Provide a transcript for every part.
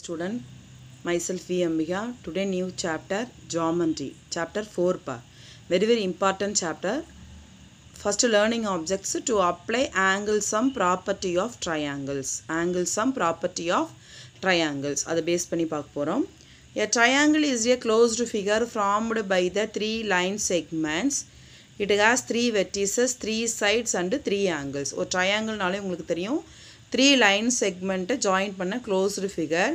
student myself V. Ambika today new chapter geometry chapter 4 pa very very important chapter first learning objects to apply angle sum property of triangles angle sum property of triangles அதை base பண்ணி பார்க்க போகிறோம் A triangle is a closed figure formed by the three line segments it has three vertices three sides and three angles ஒரு ட்ரையாங்கிள்னாலே உங்களுக்கு தெரியும் three line செக்மெண்ட்டை join பண்ண க்ளோஸ்டு ஃபிகர்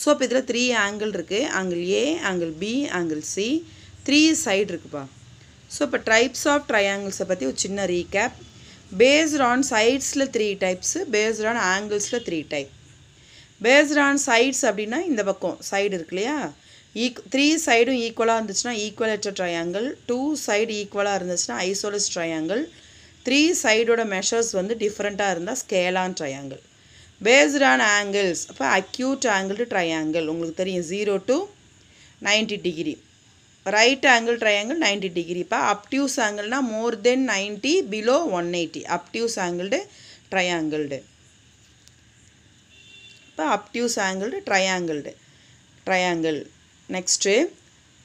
ஸோ இப்போ இதில் த்ரீ ஆங்கிள் இருக்குது angle A angle B angle C three side இருக்குப்பா ஸோ இப்போ டைப்ஸ் ஆஃப் ட்ரையாங்கிள்ஸை பற்றி ஒரு சின்ன ரீகேப் பேஸ்ட் ஆன் சைட்ஸில் த்ரீ டைப்ஸு பேஸ்ட் ஆன் ஆங்கிள்ஸில் three type based on sides அப்படின்னா இந்த பக்கம் சைடு இருக்கு இல்லையா ஈக் த்ரீ சைடும் ஈக்குவலாக இருந்துச்சுன்னா ஈக்குவலேட்டர் ட்ரையாங்கிள் டூ சைடு ஈக்குவலாக இருந்துச்சுன்னா ஐசோலஸ் ட்ரையாங்கிள் த்ரீ சைடோட மெஷர்ஸ் வந்து டிஃப்ரெண்ட்டாக இருந்தால் scalene triangle based on angles அப்போ அக்யூட் angle to triangle உங்களுக்கு தெரியும் zero to ninety degree right angle triangle ninety degree இப்போ அப்டியூஸ் ஆங்கிள்னா more than ninety below one eighty obtuse angled triangle இப்போ obtuse angled triangle triangle next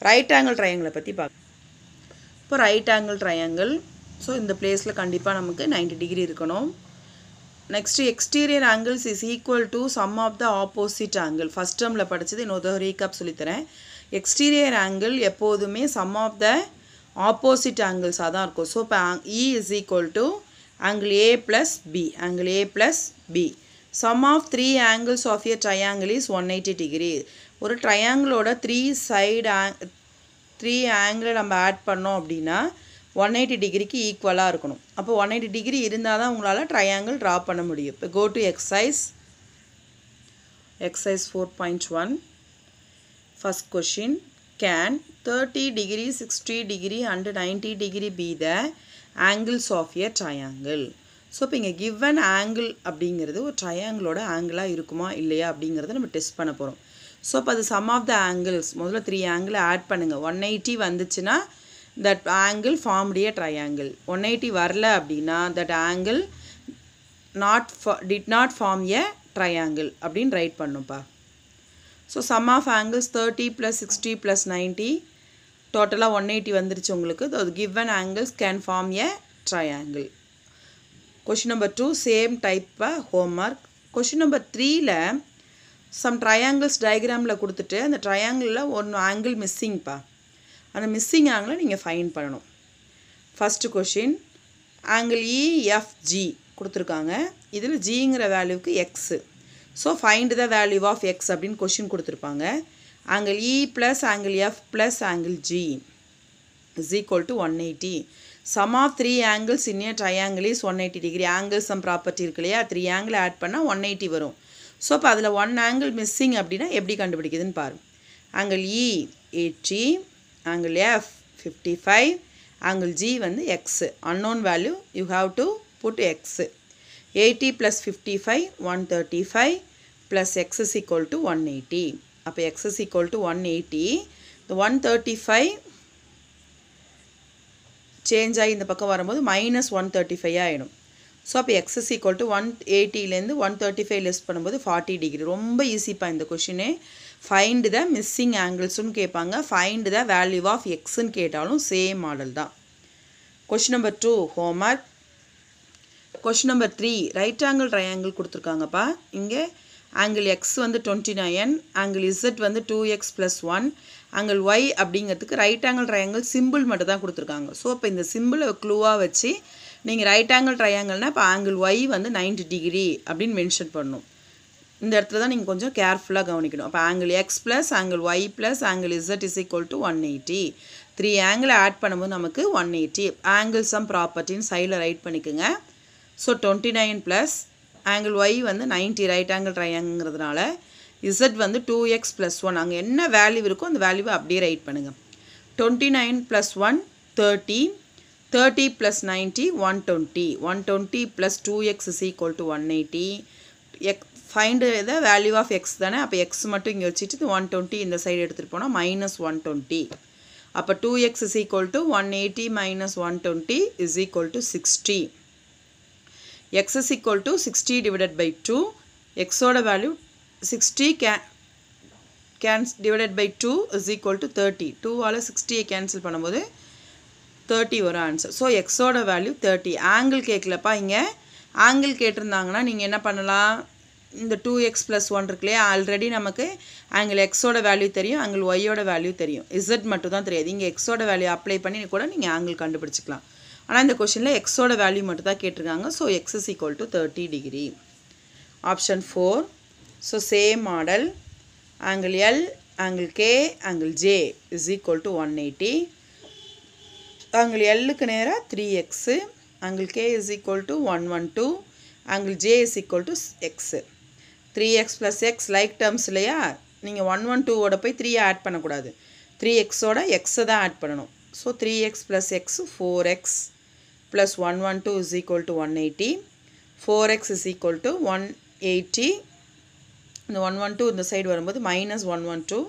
right angle triangle பற்றி பார்க்க இப்போ right angle triangle so இந்த placeல கண்டிப்பாக நமக்கு நைன்டி டிகிரி இருக்கணும் next exterior angles is equal to sum of the opposite angle first டேர்மில் படித்தது இன்னுது recap சொல்லித்தரேன் எக்ஸ்டீரியர் ஆங்கிள் எப்போதுமே sum of the opposite angles தான் இருக்கும் ஸோ இப்போ E is equal to angle A plus B angle A plus B sum of three angles of a triangle is one eighty degree ஒரு triangle three side ஆங் three ஆங்கிளை நம்ம add பண்ணோம் அப்படின்னா one eighty டிகிரிக்கு ஈக்குவலாக இருக்கணும் அப்போ ஒன் எயிட்டி டிகிரி இருந்தால் தான் உங்களால் ட்ரையாங்கிள் ட்ரா பண்ண முடியும் இப்போ go to exercise exercise four point one first question can thirty degree sixty degree and ninety degree be the angles of a triangle so இப்போ இங்கே கிவன் ஆங்கிள் அப்படிங்கிறது ஒரு ட்ரையாங்கிளோட ஆங்கிளாக இருக்குமா இல்லையா அப்படிங்கிறத நம்ம டெஸ்ட் பண்ண போகிறோம் ஸோ அப்போ அது சம் ஆஃப் த ஆங்கிள்ஸ் முதல்ல த்ரீ ஆங்கிளை ஆட் பண்ணுங்கள் ஒன் எயிட்டி வந்துச்சுன்னா that angle formed a triangle one eighty வரல அப்படின்னா that angle not did not form a triangle அப்படின்னு ரைட் பண்ணுப்பா so sum of angles thirty plus sixty plus ninety டோட்டலாக one eighty வந்துருச்சு உங்களுக்கு அது given angles can form a triangle question number two same டைப்பை homework question number த்ரீயில் some triangles டயக்ராமில் கொடுத்துட்டு அந்த ட்ரையாங்கிளில் ஒன் ஆங்கிள் மிஸ்ஸிங்ப்பா அந்த மிஸ்ஸிங் ஆங்கிளை நீங்கள் ஃபைன் பண்ணணும் ஃபஸ்ட்டு கொஷின் ஆங்கிள் இஎஃப்ஜி கொடுத்துருக்காங்க இதில் ஜிங்கிற வேல்யூவுக்கு X so find the value of X அப்படின்னு கொஷின் கொடுத்துருப்பாங்க angle E plus angle F plus angle G is equal to one eighty sum of three angles in a triangle is one eighty degree angles sum property இருக்கு இல்லையா three angle add பண்ணால் one eighty வரும் so அப்போ அதில் one angle missing அப்படின்னா எப்படி கண்டுபிடிக்குதுன்னு பாருங்கள் angle E eighty angle F 55, angle G வந்து X, unknown value you have to put X. 80 plus 55, 135 plus X is equal to 180. அப்போ X is equal to 180, the 135 change ஆகி இந்த பக்கம் வரும்போது மைனஸ் ஒன் தேர்ட்டி ஃபைவ் ஆகிடும் so அப்போ excess equal to one எயிட்டிலேருந்து one thirty five less பண்ணும்போது forty degree ரொம்ப ஈஸிப்பா இந்த கொஷினு ஃபைண்டு த மிஸ்ஸிங் ஆங்கிள்ஸுன்னு கேட்பாங்க ஃபைண்டு த வேல்யூ ஆஃப் எக்ஸுன்னு கேட்டாலும் சேம் மாடல் தான் question number two homework question number three right angle triangle கொடுத்துருக்காங்கப்பா இங்கே ஆங்கிள் எக்ஸ் வந்து டுவெண்ட்டி நைன் ஆங்கிள் இசட் வந்து two X plus one angle Y அப்படிங்கிறதுக்கு ரைட் ஆங்கிள் ட்ரையாங்கிள் சிம்பிள் மட்டும் தான் கொடுத்துருக்காங்க ஸோ இப்போ இந்த சிம்பிளை க்ளூவாக வச்சு நீங்கள் ரைட் ஆங்கிள் ட்ரை ட்ரையாங்கிள்னால் இப்போ ஆங்கிள் ஒய் வந்து நைன்டி டிகிரி அப்படின்னு மென்ஷன் பண்ணும் இந்த இடத்துல தான் நீங்கள் கொஞ்சம் கேர்ஃபுல்லாக கவனிக்கணும் அப்போ angle X plus angle Y plus angle Z is equal to one eighty three ஆங்கிளை ஆட் பண்ணும்போது நமக்கு ஒன் எயிட்டி ஆங்கிள் சம் ப்ராப்பர்ட்டின்னு சைடில் ரைட் பண்ணிக்கோங்க so twenty nine plus angle Y வந்து நைன்ட்டி ரைட் ஆங்கிள் ட்ரையாங்கிறதுனால இசட் வந்து டூ எக்ஸ் ப்ளஸ் ஒன் அங்கே என்ன வேல்யூ இருக்கோ அந்த வேல்யூவை அப்படியே ரைட் பண்ணுங்கள் twenty nine plus one thirty thirty plus ninety one twenty one twenty plus two X is equal to one eighty எக் ஃபைண்டு இதை வேல்யூ ஆஃப் எக்ஸ் தானே அப்போ எக்ஸ் மட்டும் இங்கே வச்சுட்டு ஒன் டுவெண்ட்டி இந்த சைடு எடுத்துகிட்டு போனால் மைனஸ் ஒன் டுவெண்ட்டி அப்போ two X is equal to one eighty minus one twenty is equal to sixty X is equal to sixty divided by two எக்ஸோட வேல்யூ சிக்ஸ்டி கே கேன்ஸ் divided by two is equal to thirty டூவால் சிக்ஸ்டியை cancel பண்ணும்போது thirty வரும் answer so எக்ஸோட value thirty angle கேட்கலப்பா இங்கே ஆங்கிள் கேட்டிருந்தாங்கன்னா நீங்கள் என்ன பண்ணலாம் இந்த டூ எக்ஸ் ப்ளஸ் ஒன் இருக்குல்லையே ஆல்ரெடி நமக்கு ஆங்கிள் எக்ஸோட வேல்யூ தெரியும் ஆங்கிள் ஒய்யோட வேல்யூ தெரியும் இசட் மட்டும் தான் தெரியாது இங்கே எக்ஸோட வேல்யூ அப்ளை பண்ணி கூட நீங்கள் ஆங்கிள் கண்டுபிடிச்சிக்கலாம் ஆனால் இந்த கொஷனில் எக்ஸோட வேல்யூ மட்டும் தான் கேட்டிருக்காங்க so X is equal to thirty degree option four so same model angle L angle K angle J is equal to one eighty angle எல்லுக்கு நேராக three x angle K is equal to one one two angle J is equal to X three X plus X like terms இல்லையா நீங்கள் one one டூவோட போய் த்ரீயை add பண்ணக்கூடாது three எக்ஸோட எக்ஸை தான் ஆட் பண்ணணும் so three X plus X four X plus one one two is equal to one eighty four X is equal to one eighty இந்த ஒன் ஒன் டூ இந்த சைடு வரும்போது minus one one two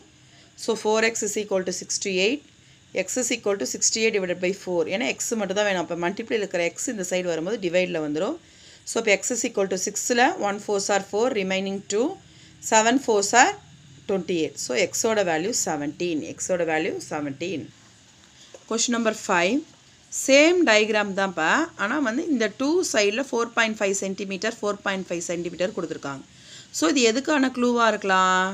so four X is equal to sixty eight X is equal to sixty eight divide by four ஏன்னா X மட்டும் தான் வேணும் அப்போ மல்டிப்ளியில் இருக்கிற X இந்த சைடு வரும்போது டிவைடில் வந்துடும் ஸோ இப்போ எக்ஸ் இஸ் ஈக்குவல் டு சிக்ஸில் one fours are four remaining two seven fours are twenty eight so எக்ஸோட வேல்யூ செவன்டீன் எக்ஸோட value seventeen question number five same diagram தான்ப்பா ஆனால் வந்து இந்த டூ சைடில் four point five centimeter four point five centimeter கொடுத்துருக்காங்க so இது எதுக்கான க்ளூவாக இருக்கலாம்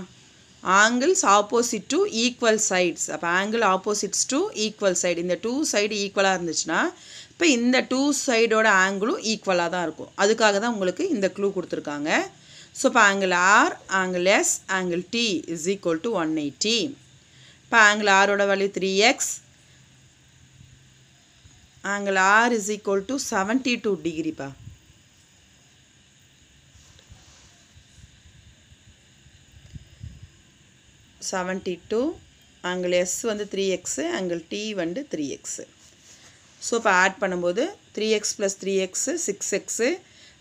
angles opposite to equal sides அப்போ angle opposites to equal side இந்த டூ சைடு ஈக்குவலாக இருந்துச்சுன்னா இப்போ இந்த டூ சைடோட ஆங்கிளும் ஈக்குவலாக தான் இருக்கும் அதுக்காக தான் உங்களுக்கு இந்த க்ளூ கொடுத்துருக்காங்க ஸோ இப்போ angle R angle S angle T is equal to one eighty இப்போ ஆங்கிள் ஆரோட value three x angle R is equal to seventy two டிகிரிப்பா செவன்ட்டி டூ ஆங்கிள் எஸ் வந்து த்ரீ எக்ஸு ஆங்கிள் டி வந்து three x so இப்போ add பண்ணும்போது three X plus three x six x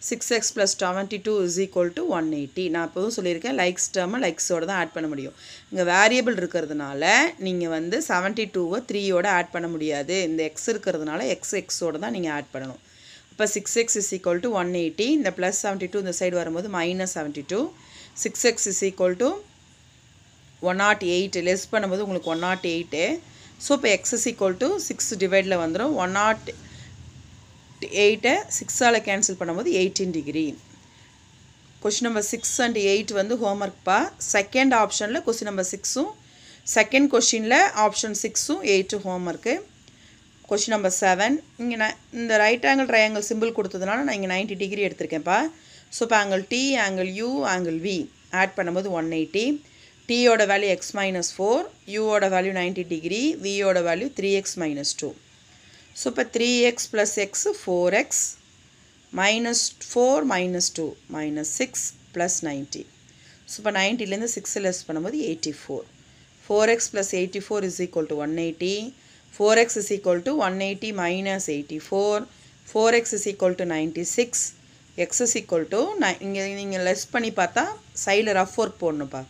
six x plus seventy two is equal to one eighty நான் இப்போதும் சொல்லியிருக்கேன் likes டேர்மை லைக்ஸோடு தான் ஆட் பண்ண முடியும் இங்கே வேரியபிள் இருக்கிறதுனால நீங்கள் வந்து செவன்ட்டி டூவை த்ரீயோடு ஆட் பண்ண முடியாது இந்த எக்ஸ் இருக்கிறதுனால எக்ஸ் எக்ஸோடு தான் நீங்கள் ஆட் பண்ணணும் இப்போ six x is equal to one eighty இந்த ப்ளஸ் செவன்ட்டி டூ இந்த சைடு வரும்போது minus seventy two six x is equal to one naught eight less பண்ணும்போது உங்களுக்கு ஒன் நாட் எயிட்டு ஸோ இப்போ எக்ஸஸ் ஈக்குவல் டு சிக்ஸ் டிவைடில் வந்துடும் one naught எயிட்டை சிக்ஸால் கேன்சல் பண்ணும்போது eighteen degree question number six and eight வந்து ஹோம்ஒர்க்ப்பா செகண்ட் ஆப்ஷனில் கொஸ்டின் நம்பர் சிக்ஸும் செகண்ட் கொஷினில் ஆப்ஷன் சிக்ஸும் eight homework question number seven இங்கே நான் இந்த ரைட் ஆங்கிள் ட்ரையாங்கிள் சிம்பிள் கொடுத்ததுனால நான் இங்கே நைன்ட்டி டிகிரி எடுத்திருக்கேன்ப்பா ஸோ இப்போ angle T angle U angle V add பண்ணும்போது one eighty T value x minus four யூவோட வேல்யூ நைன்டி டிகிரி வியோட value three x minus two minus 2. Three X plus X four x minus four minus two minus six plus ninety so இப்போ நைன்ட்டிலேருந்து six less பண்ணும்போது eighty four four X plus eighty four is equal to one eighty four X is equal to one eighty minus eighty four four X is equal ninety six x is நை இங்கே நீங்கள் less பண்ணி பார்த்தா சைடில் rough போடணும்ப்பா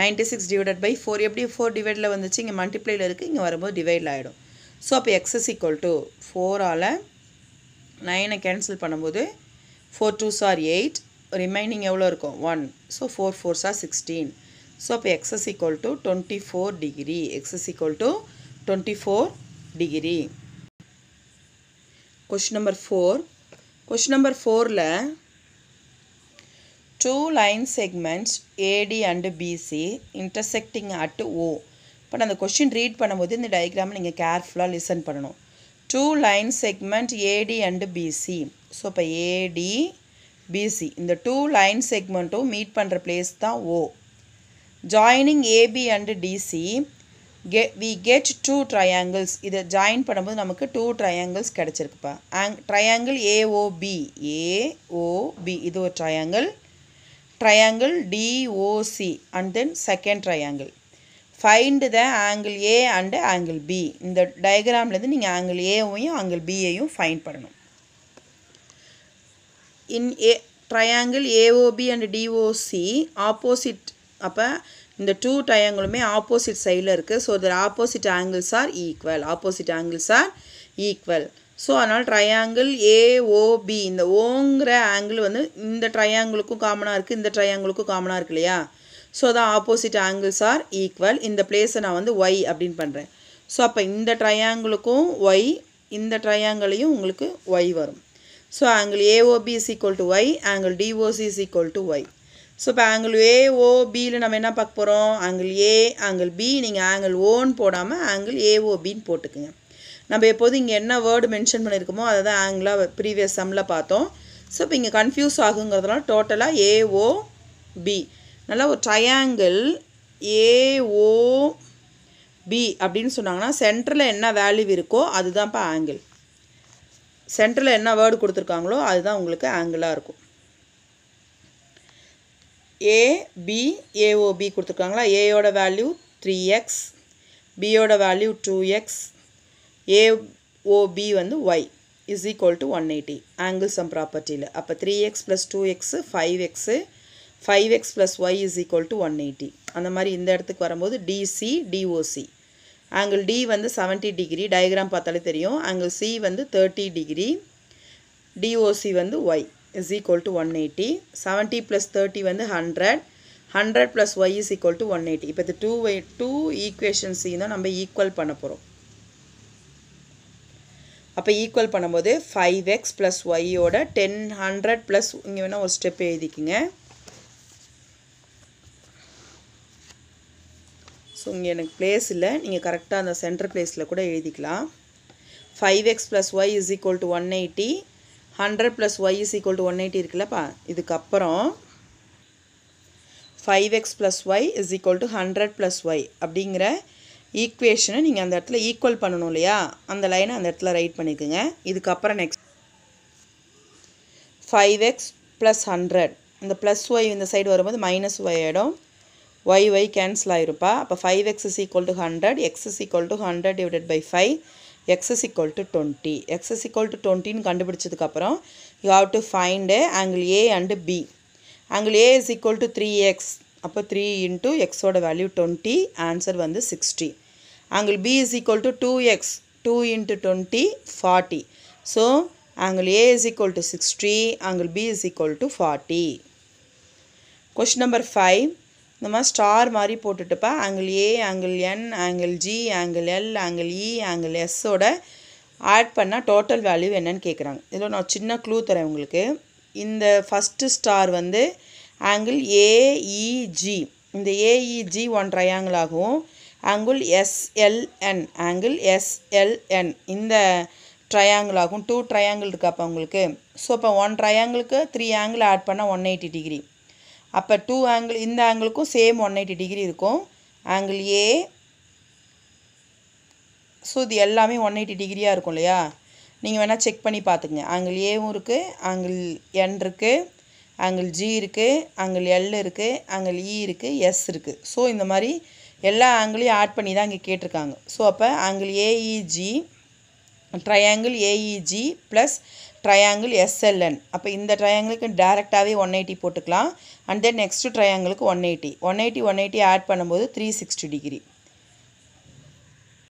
ninety six divided by four எப்படி four டிவைடில் வந்துச்சு இங்கே மல்டிப்ளையில் இருக்குது இங்கே வரும்போது டிவைடில் ஆகிடும் ஸோ அப்போ எக்ஸஸ் ஈக்குவல் டு ஃபோரால் நைனை கேன்சல் பண்ணும்போது four two are eight remaining எவ்வளோ இருக்கும் one so four four are sixteen so அப்போ excess equal to twenty four degree x is equal to twenty four degree question number four question number ஃபோரில் two line segments AD and BC intersecting at O இப்போ நான் அந்த question read பண்ணும்போது இந்த டயக்ராமை நீங்கள் கேர்ஃபுல்லாக listen பண்ணணும் two line segment AD and BC so இப்போ ஏடி பிசி இந்த டூ லைன் செக்மெண்ட்டும் மீட் பண்ணுற பிளேஸ் தான் O joining AB and DC கெ வி கெட் டூ ட்ரையாங்கிள்ஸ் இதை ஜாயின் பண்ணும்போது நமக்கு டூ ட்ரையாங்கிள்ஸ் கிடச்சிருக்குப்பா ஆங் ட்ரையாங்கிள் ஏஓபி ஏஓபி இது ஒரு triangle triangle DOC and then second triangle. Find the angle A and angle B. இந்த டயக்ராம்லேருந்து நீங்கள் angle A வையும் angle B ஐயும் find பண்ணணும் in A triangle AOB and DOC opposite அப்போ இந்த டூ டயங்களுமே ஆப்போசிட் சைடில் இருக்குது so their opposite angles are equal opposite angles are equal so அதனால் ட்ரையாங்கிள் ஏஓபி இந்த ஓங்கிற ஆங்கிள் வந்து இந்த ட்ரையாங்கிளுக்கும் காமனாக இருக்குது இந்த ட்ரையாங்கிளுக்கும் காமனாக இருக்கு இல்லையா ஸோ அதான் ஆப்போசிட் ஆங்கிள்ஸ் ஆர் ஈக்குவல் இந்த பிளேஸை நான் வந்து ஒய் அப்படின்னு பண்ணுறேன் ஸோ அப்போ இந்த ட்ரையாங்கிளுக்கும் ஒய் இந்த ட்ரையாங்கிளையும் உங்களுக்கு ஒய் வரும் so angle AOB is equal to y angle DOC is equal to y so இப்போ ஆங்கிள் ஏஓபியில் நம்ம என்ன பார்க்க போகிறோம் ஆங்கிள் ஏ ஆங்கிள் பி நீங்கள் ஆங்கிள் ஓன்னு போடாமல் ஆங்கிள் ஏஓபின்னு போட்டுக்குங்க நம்ம எப்போது இங்கே என்ன வேர்டு மென்ஷன் பண்ணியிருக்கோமோ அதை தான் ஆங்கிளாக ப்ரீவியஸ் சம்மில் பார்த்தோம் ஸோ இப்போ இங்கே கன்ஃபியூஸ் ஆகுங்கிறதுலாம் டோட்டலாக ஏஓ பி நல்லா ஒரு ட்ரையாங்கிள் ஏஓ பி அப்படின்னு சொன்னாங்கன்னா சென்டரில் என்ன வேல்யூ இருக்கோ அதுதான்ப்பா ஆங்கிள் சென்டரில் என்ன வேர்டு கொடுத்துருக்காங்களோ அதுதான் உங்களுக்கு ஆங்கிளாக இருக்கும் ஏபி ஏஓபி கொடுத்துருக்காங்களா ஏயோட வேல்யூ த்ரீ எக்ஸ் பியோட வேல்யூ டூ எக்ஸ் AOB வந்து y is equal to one eighty angles and ப்ராப்பர்ட்டியில் அப்போ three X plus two x five x five x plus y one eighty அந்த மாதிரி இந்த இடத்துக்கு வரும்போது டிசி டிஓசி angle டி வந்து செவன்ட்டி டிகிரி டயக்ராம் பார்த்தாலே தெரியும் angle சி வந்து தேர்ட்டி டிகிரி டிஓசி வந்து y is equal to one eighty seventy plus thirty வந்து hundred hundred plus y is equal to one eighty இப்போ equations டூ டூ equal தான் நம்ம equal பண்ண போகிறோம் அப்போ ஈக்குவல் பண்ணும்போது ஃபைவ் எக்ஸ் ப்ளஸ் ஒய்யோட டென் ஹண்ட்ரட் ப்ளஸ் இங்கே வேணால் ஒரு ஸ்டெப் எழுதிக்குங்க ஸோ இங்கே எனக்கு பிளேஸ் இல்லை நீங்கள் கரெக்டாக அந்த சென்டர் பிளேஸில் கூட எழுதிக்கலாம் five x plus y is equal to one eighty hundred plus y is equal to one eighty இருக்குல்லப்பா இதுக்கப்புறம் five x plus y is equal to hundred plus y அப்படிங்கிற ஈக்குவேஷனை நீங்கள் அந்த இடத்துல ஈக்குவல் பண்ணணும் இல்லையா அந்த லைனை அந்த இடத்துல ரைட் பண்ணிக்கோங்க இதுக்கப்புறம் next five x plus hundred இந்த ப்ளஸ் ஒய் இந்த சைடு வரும்போது மைனஸ் ஒய் ஆகிடும் ஒய் ஒய் கேன்சல் ஆகிருப்பா அப்போ five x is equal to hundred x is equal to hundred divided by five x is equal to twenty x is equal to டுவெண்ட்டின்னு கண்டுபிடிச்சதுக்கப்புறம் you have to find angle A and B angle A is equal to three x அப்போ three into எக்ஸோட value twenty answer வந்து sixty angle B is equal to 2x, 2 into 20, 40. So, angle A is equal to 60, angle B is equal to 40. Question number five இந்த மாதிரி star மாதிரி போட்டுட்டுப்பா angle A angle N angle G angle L angle E angle எஸ்ஸோட add பண்ணால் total value என்னன்னு கேட்குறாங்க இதில் நான் சின்ன க்ளூ தரேன் உங்களுக்கு இந்த ஃபஸ்ட்டு ஸ்டார் வந்து ஆங்கிள் ஏஇஜி e இந்த ஏஇஜி e ஒன் ட்ரையாங்கிள் ஆகும் ஆங்கிள் எஸ்எல்என் ஆங்கிள் எஸ்எல்என் இந்த ட்ரையாங்கிள் ஆகும் டூ ட்ரையாங்கிள் இருக்குது அப்போ உங்களுக்கு ஸோ இப்போ ஒன் ட்ரையாங்கிளுக்கு த்ரீ ஆங்கிள் ஆட் பண்ணால் ஒன் எயிட்டி டிகிரி அப்போ டூ ஆங்கிள் இந்த ஆங்கிளுக்கும் சேம் ஒன் எயிட்டி டிகிரி இருக்கும் ஆங்கிள் ஏ ஸோ இது எல்லாமே ஒன் எயிட்டி டிகிரியாக இருக்கும் இல்லையா நீங்கள் வேணால் செக் பண்ணி பார்த்துக்குங்க ஆங்கிள் ஏவும் இருக்குது ஆங்கிள் என் இருக்குது ஆங்கிள் ஜி இருக்குது ஆங்கிள் எல் இருக்குது ஆங்கிள் இ e இருக்குது எஸ் இருக்குது ஸோ இந்த மாதிரி எல்லா ஆங்கிளையும் ஆட் பண்ணி தான் இங்கே கேட்டிருக்காங்க ஸோ அப்போ angle AEG triangle AEG plus triangle SLN அப்போ இந்த ட்ரையாங்கிளுக்கு டேரெக்டாகவே ஒன் எயிட்டி போட்டுக்கலாம் அண்ட் தென் நெக்ஸ்ட்டு ட்ரையாங்கிளுக்கு one eighty one eighty one eighty add பண்ணும்போது த்ரீ சிக்ஸ்டி டிகிரி